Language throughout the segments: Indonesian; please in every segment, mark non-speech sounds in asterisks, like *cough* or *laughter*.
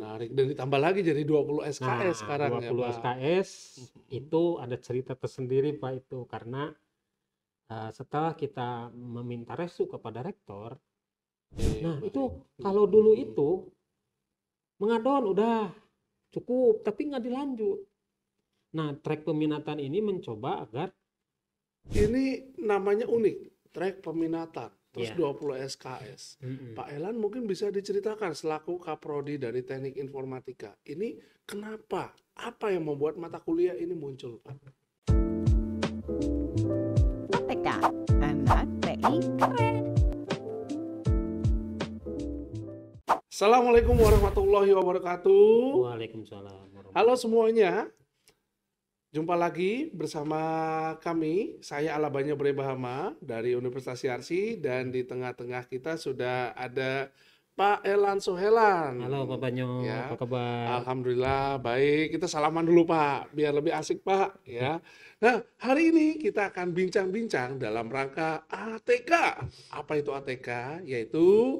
Menarik. Dan ditambah lagi jadi 20 SKS nah, sekarang 20 ya, Pak. SKS itu ada cerita tersendiri Pak itu karena uh, setelah kita meminta resu kepada rektor. Eh, nah, baik. itu kalau dulu itu mengadon udah cukup tapi nggak dilanjut. Nah, track peminatan ini mencoba agar ini namanya unik, track peminatan terus yeah. 20 SKS. Mm -hmm. Pak Elan mungkin bisa diceritakan selaku kaprodi dari Teknik Informatika. Ini kenapa? Apa yang membuat mata kuliah ini muncul, Pak? APK, anak TI keren. Assalamualaikum warahmatullahi wabarakatuh. Waalaikumsalam. Halo semuanya, Jumpa lagi bersama kami, saya Alabanya Bre Bahama dari Universitas Yarsi dan di tengah-tengah kita sudah ada Pak Elan Sohelan. Halo Pak Banyo, ya. apa kabar? Alhamdulillah baik. Kita salaman dulu Pak, biar lebih asik Pak. Ya. Nah hari ini kita akan bincang-bincang dalam rangka ATK. Apa itu ATK? Yaitu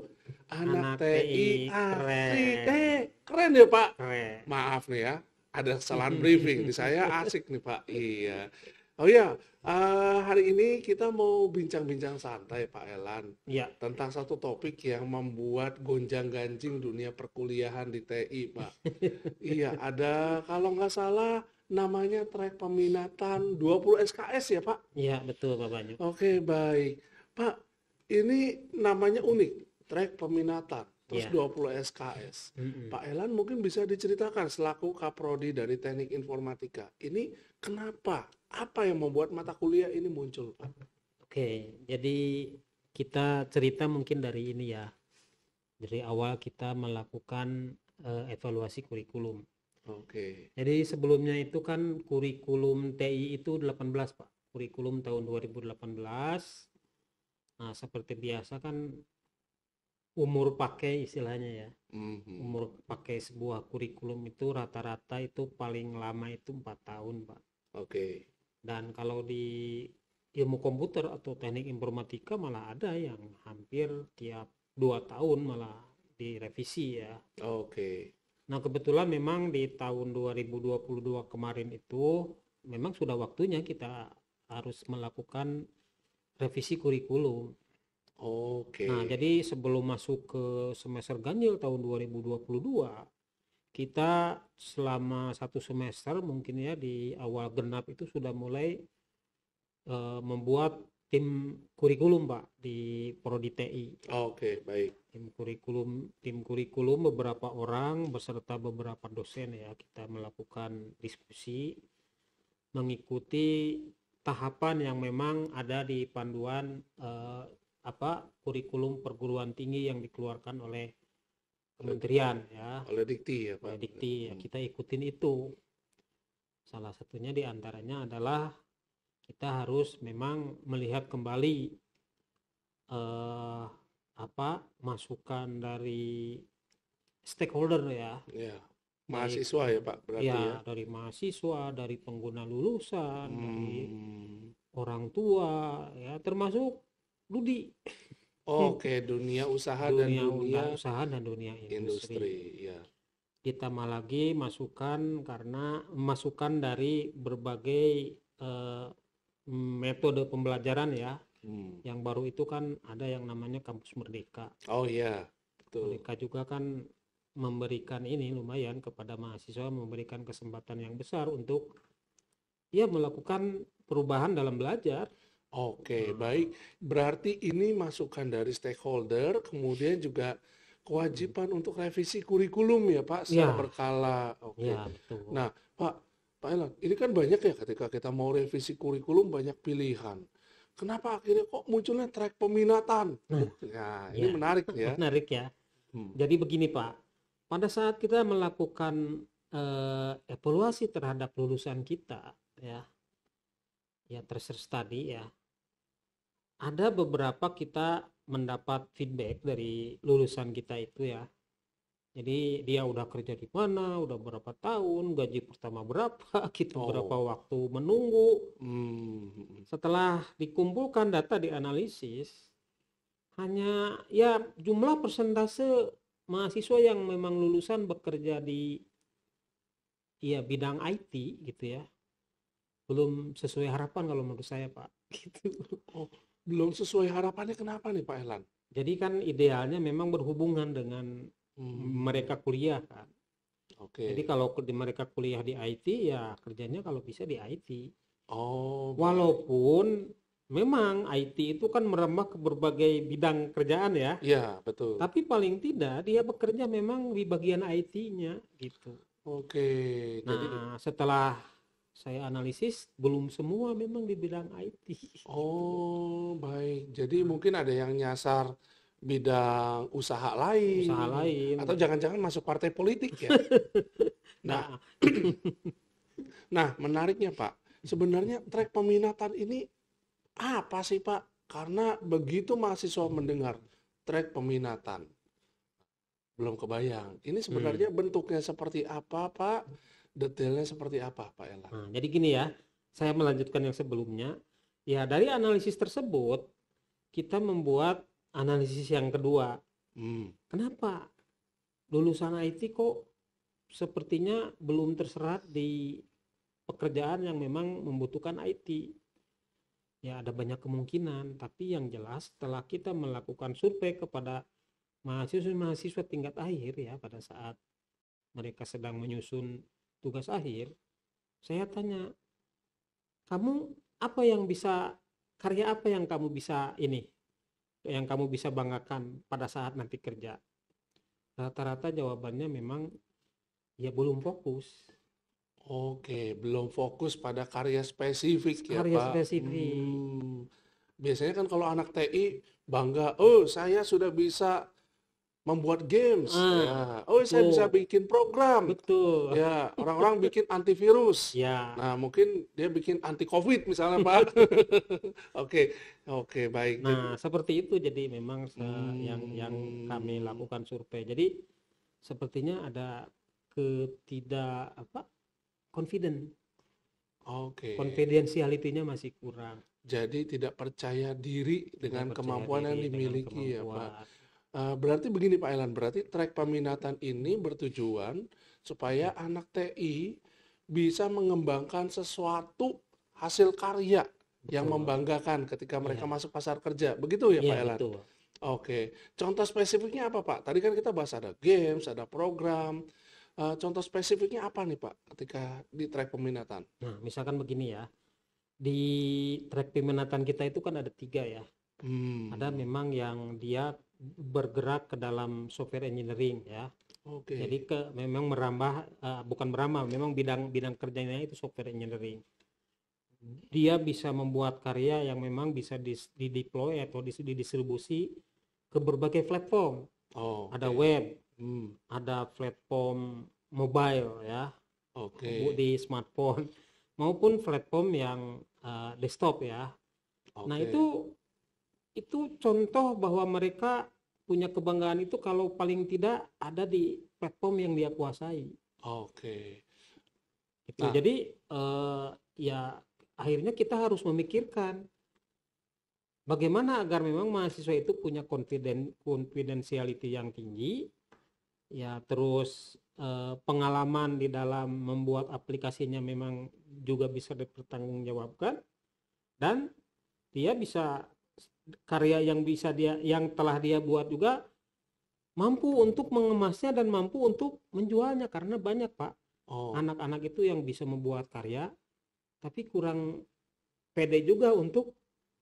anak, anak TI, TI keren. keren ya Pak. Keren. Maaf nih ya, ada kesalahan briefing di saya asik nih Pak iya Oh ya, uh, hari ini kita mau bincang-bincang santai Pak Elan ya. tentang satu topik yang membuat gonjang-ganjing dunia perkuliahan di TI Pak. iya, ada kalau nggak salah namanya track peminatan 20 SKS ya Pak? Iya betul Pak Banyu. Oke baik, Pak ini namanya unik track peminatan terus yeah. 20 SKS. Mm -hmm. Pak Elan mungkin bisa diceritakan selaku kaprodi dari Teknik Informatika. Ini kenapa? Apa yang membuat mata kuliah ini muncul, Pak? Oke, jadi kita cerita mungkin dari ini ya. Dari awal kita melakukan uh, evaluasi kurikulum. Oke. Jadi sebelumnya itu kan kurikulum TI itu 18, Pak. Kurikulum tahun 2018. Nah, seperti biasa kan umur pakai istilahnya ya mm-hmm. umur pakai sebuah kurikulum itu rata-rata itu paling lama itu empat tahun pak oke okay. dan kalau di ilmu komputer atau teknik informatika malah ada yang hampir tiap dua tahun malah direvisi ya oke okay. nah kebetulan memang di tahun 2022 kemarin itu memang sudah waktunya kita harus melakukan revisi kurikulum Oke. Nah, jadi sebelum masuk ke semester ganjil tahun 2022, kita selama satu semester mungkin ya di awal genap itu sudah mulai uh, membuat tim kurikulum Pak di Prodi TI. Oke, baik. Tim kurikulum, tim kurikulum beberapa orang beserta beberapa dosen ya kita melakukan diskusi mengikuti tahapan yang memang ada di panduan uh, apa kurikulum perguruan tinggi yang dikeluarkan oleh kementerian ya oleh dikti ya pak oleh dikti ya hmm. kita ikutin itu salah satunya diantaranya adalah kita harus memang melihat kembali eh, apa masukan dari stakeholder ya yeah mahasiswa dari, ya pak berarti ya, ya dari mahasiswa dari pengguna lulusan hmm. dari orang tua ya termasuk Dudi. Oh, oke, dunia usaha dunia, dan dunia usaha dan dunia industri. industri ya. Ditambah lagi masukan karena masukan dari berbagai uh, metode pembelajaran ya. Hmm. Yang baru itu kan ada yang namanya kampus merdeka. Oh iya, betul. Merdeka juga kan memberikan ini lumayan kepada mahasiswa memberikan kesempatan yang besar untuk ya melakukan perubahan dalam belajar Oke, gitu. baik. Berarti ini masukan dari stakeholder, kemudian juga kewajiban hmm. untuk revisi kurikulum ya Pak secara ya. berkala. Oke. Ya, Nah, Pak, Pak Elan, ini kan banyak ya ketika kita mau revisi kurikulum banyak pilihan. Kenapa akhirnya kok munculnya track peminatan? Nah, nah ini ya. menarik ya. *laughs* Menarik ya. Hmm. Jadi begini Pak, pada saat kita melakukan eh, evaluasi terhadap lulusan kita ya, ya terserah tadi ya ada beberapa kita mendapat feedback dari lulusan kita itu ya jadi dia udah kerja di mana, udah berapa tahun, gaji pertama berapa, *laughs* kita oh. berapa waktu menunggu. Hmm. Setelah dikumpulkan data dianalisis, hanya ya jumlah persentase mahasiswa yang memang lulusan bekerja di ya bidang IT gitu ya, belum sesuai harapan kalau menurut saya pak. *laughs* Gitu. Oh belum sesuai harapannya kenapa nih Pak Elan? Jadi kan idealnya memang berhubungan dengan hmm. mereka kuliah kan. Oke. Okay. Jadi kalau di mereka kuliah di IT ya kerjanya kalau bisa di IT. Oh. Walaupun baik. memang IT itu kan merembah ke berbagai bidang kerjaan ya. Iya, betul. Tapi paling tidak dia bekerja memang di bagian IT-nya gitu. Oke. Okay. Nah, jadi setelah saya analisis belum semua memang dibilang IT. Oh, baik. Jadi mungkin ada yang nyasar bidang usaha lain. Usaha lain. Atau jangan-jangan masuk partai politik ya. *laughs* nah. Nah. *clears throat* nah, menariknya Pak, sebenarnya track peminatan ini apa sih Pak? Karena begitu mahasiswa mendengar track peminatan belum kebayang. Ini sebenarnya hmm. bentuknya seperti apa, Pak? detailnya seperti apa Pak Elan? Nah, jadi gini ya, saya melanjutkan yang sebelumnya. Ya dari analisis tersebut kita membuat analisis yang kedua. Hmm. Kenapa lulusan IT kok sepertinya belum terserat di pekerjaan yang memang membutuhkan IT? Ya ada banyak kemungkinan, tapi yang jelas setelah kita melakukan survei kepada mahasiswa-mahasiswa tingkat akhir ya pada saat mereka sedang menyusun tugas akhir saya tanya kamu apa yang bisa karya apa yang kamu bisa ini yang kamu bisa banggakan pada saat nanti kerja rata-rata jawabannya memang ya belum fokus oke belum fokus pada karya spesifik karya ya karya spesifik hmm. biasanya kan kalau anak TI bangga oh saya sudah bisa membuat games. Ah, ya. Oh, saya bisa bikin program. Betul. Ya, orang-orang bikin antivirus. Ya. Nah, mungkin dia bikin anti covid misalnya, *laughs* Pak. Oke. Oke, okay. okay, baik. Nah, jadi. seperti itu jadi memang eh, hmm. yang yang kami lakukan survei. Jadi sepertinya ada ketidak apa? confident. Oke. Okay. Konfidensialitinya masih kurang. Jadi tidak percaya diri dengan percaya kemampuan diri yang dimiliki kemampuan. ya, Pak Eh, berarti begini Pak Elan, berarti track peminatan ini bertujuan supaya iya. anak TI bisa mengembangkan sesuatu hasil karya betul. yang membanggakan ketika iya. mereka ya. masuk pasar kerja. Begitu ya, ya Pak iya, Elan? Betul. Oke, contoh spesifiknya apa Pak? Tadi kan kita bahas ada games, ada program. Eh, contoh spesifiknya apa nih Pak ketika di track peminatan? Nah, misalkan begini ya, di track peminatan kita itu kan ada tiga ya. Hmm. Ada memang yang dia bergerak ke dalam software engineering ya. Oke. Okay. Jadi ke memang merambah uh, bukan merambah, memang bidang bidang kerjanya itu software engineering. Dia bisa membuat karya yang memang bisa dideploy atau didistribusi ke berbagai platform. Oh. Okay. Ada web, hmm, ada platform mobile ya. Oke. Okay. Di smartphone maupun platform yang uh, desktop ya. Okay. Nah, itu itu contoh bahwa mereka punya kebanggaan itu kalau paling tidak ada di platform yang dia kuasai. Oke. Okay. Gitu. Nah. Jadi uh, ya akhirnya kita harus memikirkan bagaimana agar memang mahasiswa itu punya confident confidentiality yang tinggi, ya terus uh, pengalaman di dalam membuat aplikasinya memang juga bisa dipertanggungjawabkan dan dia bisa karya yang bisa dia yang telah dia buat juga mampu untuk mengemasnya dan mampu untuk menjualnya karena banyak pak oh. anak-anak oh. itu yang bisa membuat karya tapi kurang pede juga untuk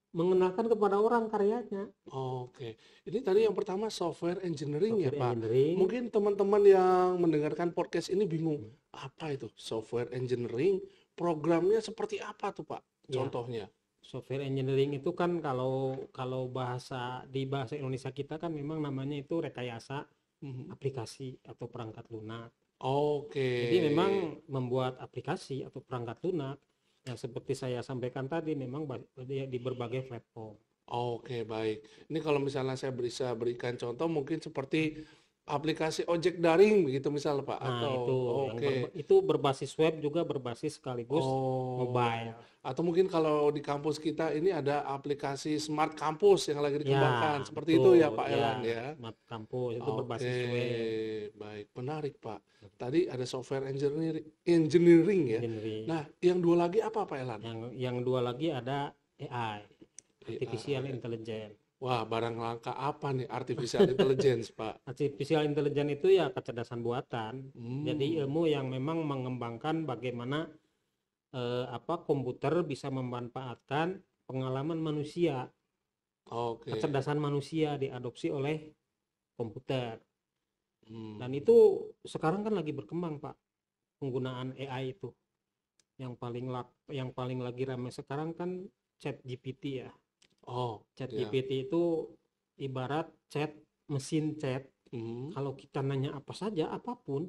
mengenalkan kepada orang karyanya. Oke, ini tadi yang pertama software engineering ya, software ya Pak. Engineering. Mungkin teman-teman yang mendengarkan podcast ini bingung apa itu software engineering, programnya seperti apa tuh Pak? Iya. Contohnya? Ya software engineering itu kan kalau kalau bahasa di bahasa Indonesia kita kan memang namanya itu rekayasa mm-hmm. aplikasi atau perangkat lunak. Oke. Okay. Jadi memang membuat aplikasi atau perangkat lunak yang seperti saya sampaikan tadi memang di berbagai platform. Oke, okay, baik. Ini kalau misalnya saya bisa berikan contoh mungkin seperti aplikasi ojek daring begitu misalnya Pak nah, atau itu okay. ber, itu berbasis web juga berbasis sekaligus oh. mobile. Iya atau mungkin kalau di kampus kita ini ada aplikasi Smart Kampus yang lagi ya, dikembangkan. Ya, Seperti betul, itu ya Pak ya, Elan ya. Smart Kampus itu okay. berbasis web. Baik, menarik Pak. Tadi ada software engineering, engineering ya. Engineering. Nah, yang dua lagi apa Pak Elan? Yang yang dua lagi ada AI, artificial AI. intelligence. Wah, barang langka apa nih artificial intelligence, Pak? *laughs* Artificial intelligence itu ya kecerdasan buatan. Hmm. Jadi ilmu yang memang mengembangkan bagaimana eh, apa komputer bisa memanfaatkan pengalaman manusia okay. kecerdasan manusia diadopsi oleh komputer hmm. dan itu sekarang kan lagi berkembang pak penggunaan AI itu yang paling lap, yang paling lagi ramai sekarang kan chat GPT ya oh chat yeah. GPT itu ibarat chat mesin chat hmm. kalau kita nanya apa saja apapun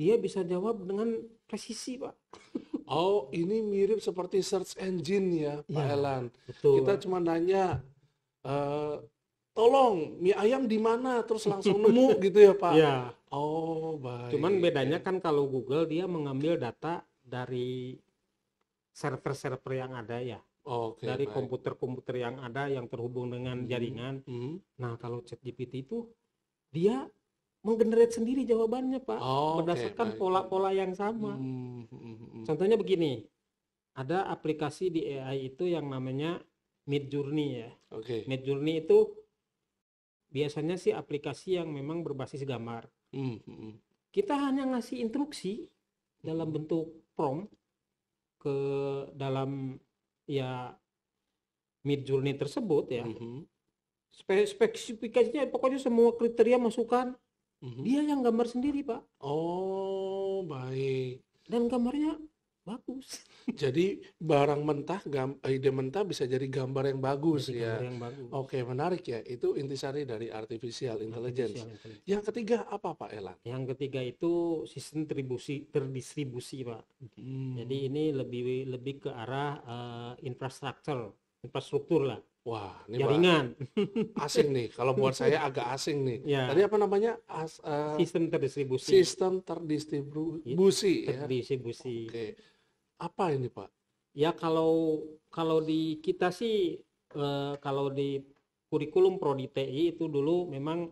dia bisa jawab dengan presisi pak *laughs* Oh, ini mirip seperti search engine ya, Pak ya, Elan. Betul. Kita cuma nanya, uh, tolong mie ayam di mana, terus langsung *laughs* nemu gitu ya, Pak. Ya. Oh, baik. Cuman bedanya kan kalau Google dia mengambil data dari server-server yang ada ya. Oh, okay, dari komputer-komputer yang ada yang terhubung dengan hmm. jaringan. -hmm. Nah, kalau ChatGPT itu dia menggenerate sendiri jawabannya pak oh, berdasarkan pola-pola okay. yang sama hmm hmm, hmm, hmm, hmm. contohnya begini ada aplikasi di AI itu yang namanya Mid Journey ya okay. Mid Journey itu biasanya sih aplikasi yang memang berbasis gambar hmm, hmm. hmm. kita hanya ngasih instruksi dalam bentuk prompt ke dalam ya Mid Journey tersebut ya hmm. spesifikasinya pokoknya semua kriteria masukan -hmm. dia yang gambar sendiri pak oh baik dan gambarnya bagus *laughs* jadi barang mentah gam, ide mentah bisa jadi gambar yang bagus jadi ya yang bagus. oke menarik ya itu intisari dari artificial intelligence. artificial intelligence yang ketiga apa pak Elan yang ketiga itu sistem distribusi terdistribusi pak hmm. jadi ini lebih lebih ke arah uh, infrastruktur infrastruktur lah. Wah, ini jaringan. Asing nih, kalau buat saya agak asing nih. Ya. Tadi apa namanya? As, uh, sistem terdistribusi. Sistem terdistribusi. Iya, ya. Terdistribusi. Ya. Okay. Apa ini Pak? Ya kalau kalau di kita sih uh, kalau di kurikulum prodi TI itu dulu memang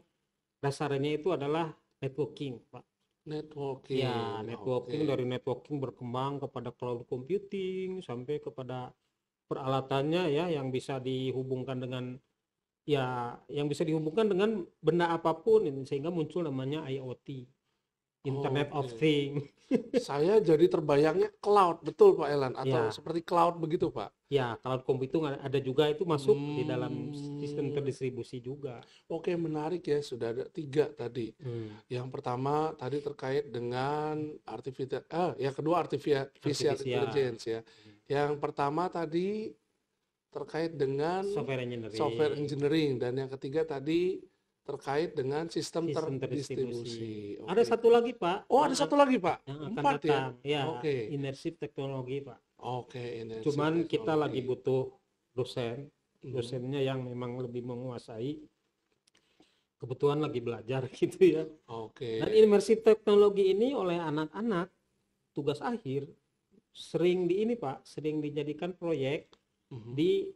dasarnya itu adalah networking, Pak. Networking. Ya, networking okay. dari networking berkembang kepada cloud computing sampai kepada peralatannya ya yang bisa dihubungkan dengan ya yang bisa dihubungkan dengan benda apapun ini sehingga muncul namanya IoT Internet oh, okay. of Things. *laughs* Saya jadi terbayangnya cloud betul Pak Elan atau ya. seperti cloud begitu Pak? Ya cloud computing ada juga itu masuk hmm. di dalam sistem hmm. terdistribusi juga. Oke menarik ya sudah ada tiga tadi. Hmm. Yang pertama tadi terkait dengan artificial, ah ya kedua artificial, artificial. intelligence ya. Hmm yang pertama tadi terkait dengan software engineering, software engineering dan yang ketiga tadi terkait dengan sistem, sistem terdistribusi. Okay. Ada satu lagi Pak. Oh ada satu lagi Pak. Empat ya. ya Oke. Okay. Inersif teknologi Pak. Oke. Okay, Cuman teknologi. kita lagi butuh dosen, hmm. dosennya yang memang lebih menguasai kebutuhan lagi belajar *laughs* gitu ya. Oke. Okay. Dan inersif teknologi ini oleh anak-anak tugas akhir sering di ini Pak, sering dijadikan proyek mm-hmm. di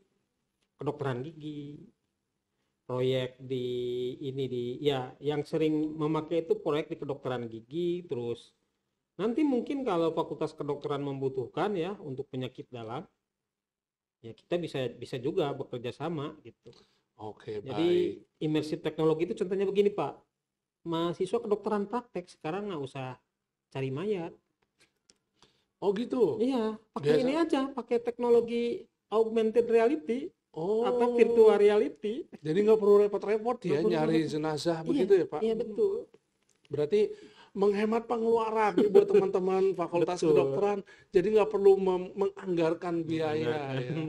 kedokteran gigi. Proyek di ini di ya yang sering memakai itu proyek di kedokteran gigi terus nanti mungkin kalau fakultas kedokteran membutuhkan ya untuk penyakit dalam ya kita bisa bisa juga bekerja sama gitu. Oke, okay, Jadi imersif teknologi itu contohnya begini, Pak. Mahasiswa kedokteran praktek sekarang nggak usah cari mayat Oh gitu. Iya, pakai ini aja, pakai teknologi augmented reality oh. atau virtual reality. Jadi nggak perlu repot-repot ya nyari jenazah iya, begitu ya Pak? Iya betul. Berarti menghemat pengeluaran buat teman-teman *laughs* fakultas Betul. kedokteran jadi nggak perlu menganggarkan biaya ya.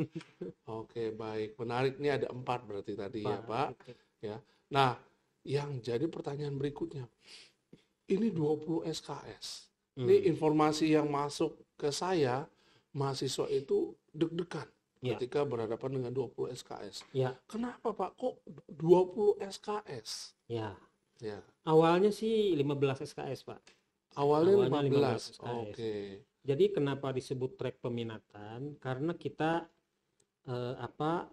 oke baik menarik ini ada empat berarti tadi ya, pak. ya pak okay. ya nah yang jadi pertanyaan berikutnya ini 20 SKS ini hmm. informasi yang masuk ke saya, mahasiswa itu deg-degan ya. ketika berhadapan dengan 20 SKS. Ya. Kenapa Pak? Kok 20 SKS? Ya. ya. Awalnya sih 15 SKS Pak. Awalnya, Awalnya 15. 15 SKS. Oke. Okay. Jadi kenapa disebut track peminatan? Karena kita eh, apa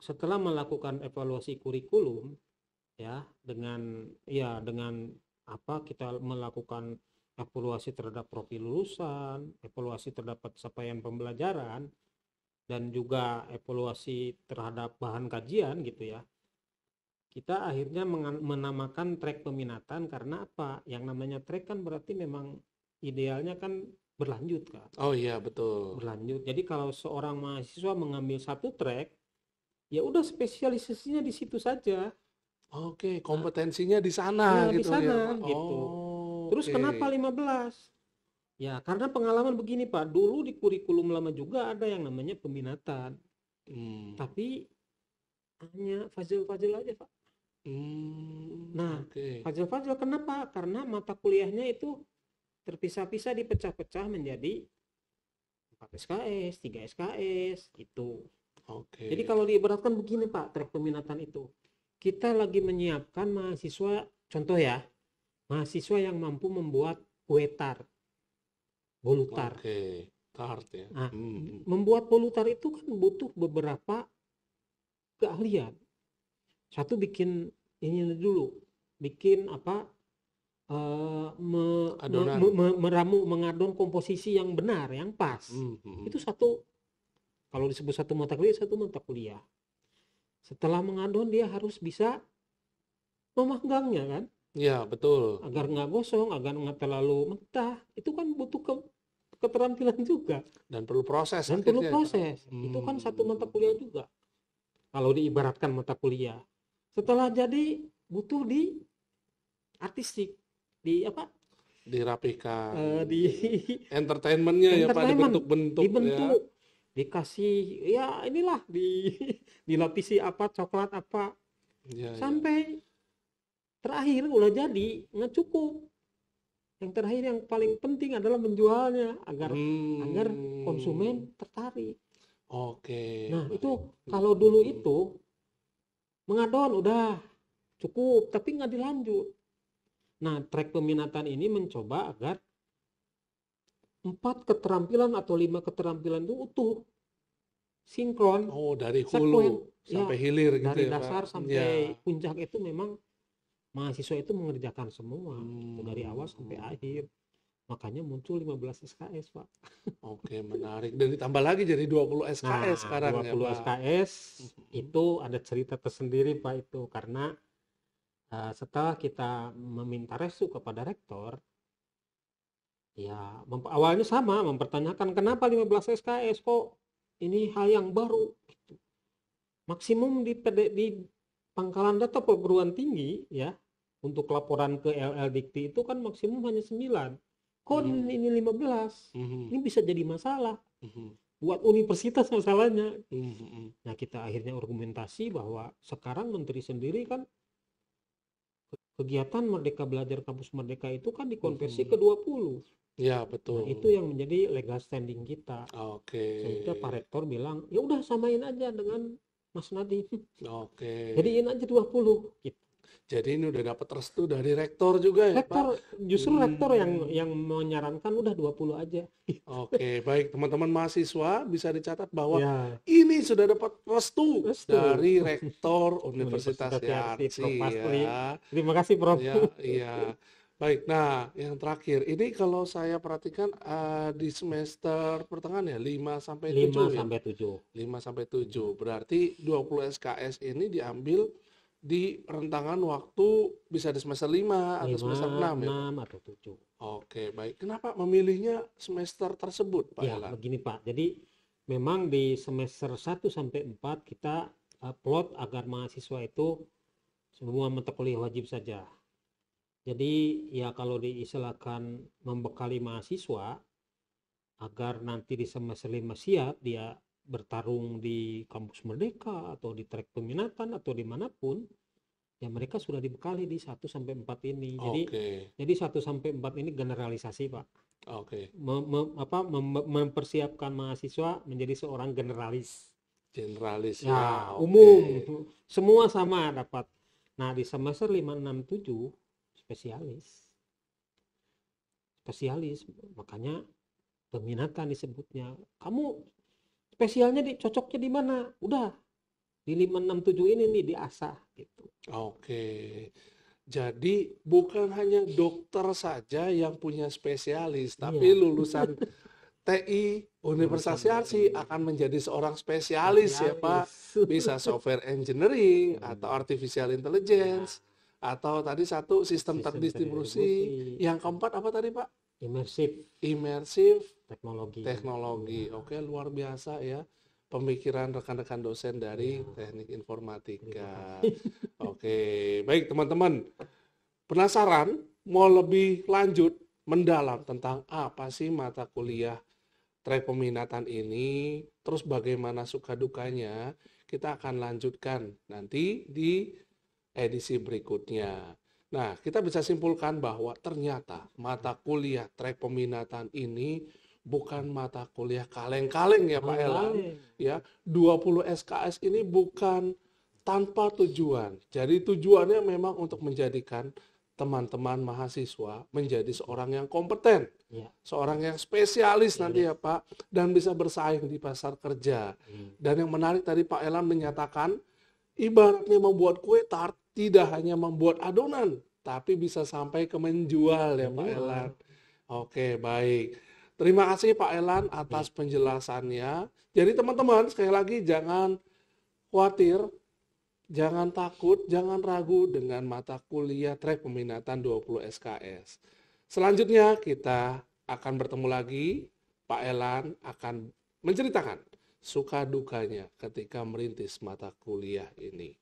setelah melakukan evaluasi kurikulum ya dengan ya dengan apa kita melakukan evaluasi terhadap profil lulusan, evaluasi terhadap capaian pembelajaran, dan juga evaluasi terhadap bahan kajian gitu ya. Kita akhirnya menamakan track peminatan karena apa? Yang namanya track kan berarti memang idealnya kan berlanjut kan. Oh iya betul. Berlanjut. Jadi kalau seorang mahasiswa mengambil satu track, ya udah spesialisasinya di situ saja. Oke, kompetensinya nah, di gitu ya. sana ya, gitu di sana, ya. Gitu. Oh. Terus kenapa 15? Ya, karena pengalaman begini, Pak. Dulu di kurikulum lama juga ada yang namanya peminatan. Hmm. Tapi hanya fazil-fazil aja, Pak. Hmm. Nah, okay. fazil kenapa? Karena mata kuliahnya itu terpisah-pisah dipecah-pecah menjadi 4 SKS, 3 SKS, itu. Oke. Okay. Jadi kalau diibaratkan begini, Pak, trek peminatan itu. Kita lagi menyiapkan mahasiswa contoh ya, mahasiswa yang mampu membuat tar bolutar okay. Tart, ya. nah, hmm. hmm. membuat bolutar itu kan butuh beberapa keahlian satu bikin ini dulu bikin apa uh, me, me, me, me, meramu mengadon komposisi yang benar yang pas hmm, hmm, hmm. itu satu kalau disebut satu mata kuliah satu mata kuliah setelah mengadon dia harus bisa memanggangnya kan Iya, betul. Agar nggak gosong, agar nggak terlalu mentah. Itu kan butuh ke keterampilan juga. Dan perlu proses. Dan perlu proses. Itu kan satu mata kuliah juga. Kalau diibaratkan mata kuliah. Setelah jadi butuh di artistik, di apa? Dirapikan. Uh, di *laughs* entertainmentnya entertainment. ya pak bentuk bentuk ya. Dibentuk. Ya. Dikasih ya inilah di *laughs* dilapisi apa coklat apa ya, sampai Terakhir udah jadi nggak cukup. Yang terakhir yang paling penting adalah menjualnya agar hmm. agar konsumen tertarik. Oke. Okay. Nah itu kalau dulu itu mengadon udah cukup tapi nggak dilanjut. Nah track peminatan ini mencoba agar empat keterampilan atau lima keterampilan itu utuh sinkron. Oh, dari hulu sampai ya, hilir gitu dari ya, dasar Pak. sampai ya. puncak itu memang mahasiswa itu mengerjakan semua hmm. dari awal sampai hmm. akhir makanya muncul 15 SKS pak *laughs* oke menarik dan ditambah lagi jadi 20 SKS nah, sekarang 20 ya pak SKS hmm. itu ada cerita tersendiri pak itu karena uh, setelah kita meminta restu kepada rektor ya awalnya sama mempertanyakan kenapa 15 SKS kok ini hal yang baru gitu. maksimum di, di pangkalan data perguruan tinggi ya untuk laporan ke LL Dikti itu kan maksimum hanya 9. Kok mm -hmm. ini 15? Mm -hmm. Ini bisa jadi masalah. Mm -hmm. Buat universitas masalahnya. Mm -hmm. Nah, kita akhirnya argumentasi bahwa sekarang menteri sendiri kan kegiatan Merdeka Belajar Kampus Merdeka itu kan dikonversi mm -hmm. ke 20. Ya betul. Nah, itu yang menjadi legal standing kita. Oke. Okay. Sehingga Pak Rektor bilang, ya udah samain aja dengan Mas Nadi. Oke. Jadi ini aja 20 gitu. Jadi ini udah dapat restu dari rektor juga ya, rektor, Pak? Justru hmm. rektor yang yang menyarankan udah 20 aja. *laughs* Oke, baik teman-teman mahasiswa bisa dicatat bahwa ya. ini sudah dapat restu, restu. dari *laughs* rektor Universitas, Universitas Yarsi, ya. Terima kasih Prof. Ya, iya. iya. *laughs* Baik, nah yang terakhir ini kalau saya perhatikan uh, di semester pertengahan ya 5 sampai 5 7 5 sampai ya? 7. 5 sampai 7. Berarti 20 SKS ini diambil di rentangan waktu bisa di semester 5, 5 atau semester 6, 6 ya. 6 atau 7. Oke, baik. Kenapa memilihnya semester tersebut, Pak? Ya, Ella? begini, Pak. Jadi memang di semester 1 sampai 4 kita uh, plot agar mahasiswa itu semua mata kuliah wajib saja jadi ya kalau diistilahkan membekali mahasiswa agar nanti di semester lima siap dia bertarung di kampus merdeka atau di trek peminatan atau dimanapun ya mereka sudah dibekali di 1 sampai empat ini. Jadi okay. jadi 1 sampai empat ini generalisasi, Pak. Oke. Okay. Mem, mem, apa mem, mempersiapkan mahasiswa menjadi seorang generalis. Generalis. Ya, ya umum. Semua sama dapat. Nah, di semester 5 6 7 spesialis spesialis makanya peminatan disebutnya kamu spesialnya di, cocoknya di mana udah di 567 ini nih diasah gitu oke jadi bukan hanya dokter saja yang punya spesialis iya. tapi lulusan *laughs* TI Universitas Yarsi akan menjadi seorang spesialis, spesialis ya Pak bisa software engineering atau artificial intelligence ya atau tadi satu sistem, sistem terdistribusi. Yang keempat apa tadi Pak? Imersif. Imersif. Teknologi. Teknologi. Ya. Oke, luar biasa ya pemikiran rekan-rekan dosen dari ya. teknik informatika. Iya, *laughs* Oke, baik teman-teman. Penasaran mau lebih lanjut mendalam tentang apa sih mata kuliah track peminatan ini, terus bagaimana suka dukanya, kita akan lanjutkan nanti di edisi berikutnya. Nah, kita bisa simpulkan bahwa ternyata mata kuliah track peminatan ini bukan mata kuliah kaleng-kaleng ya Pak Elang. Ya, 20 SKS ini bukan tanpa tujuan. Jadi tujuannya memang untuk menjadikan teman-teman mahasiswa menjadi seorang yang kompeten, ya. seorang yang spesialis ya, nanti ya, ya Pak, dan bisa bersaing di pasar kerja. Ya. Dan yang menarik tadi Pak Elam menyatakan, ibaratnya membuat kue tart tidak hanya membuat adonan, tapi bisa sampai ke menjual ya Pak Elan. Oke, baik. Terima kasih Pak Elan atas ya. penjelasannya. Jadi teman-teman sekali lagi jangan khawatir, jangan takut, jangan ragu dengan mata kuliah track peminatan 20 SKS. Selanjutnya kita akan bertemu lagi. Pak Elan akan menceritakan suka dukanya ketika merintis mata kuliah ini.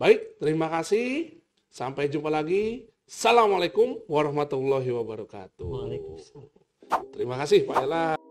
Baik, terima kasih. Sampai jumpa lagi. Assalamualaikum warahmatullahi wabarakatuh. Terima kasih Pak Ella.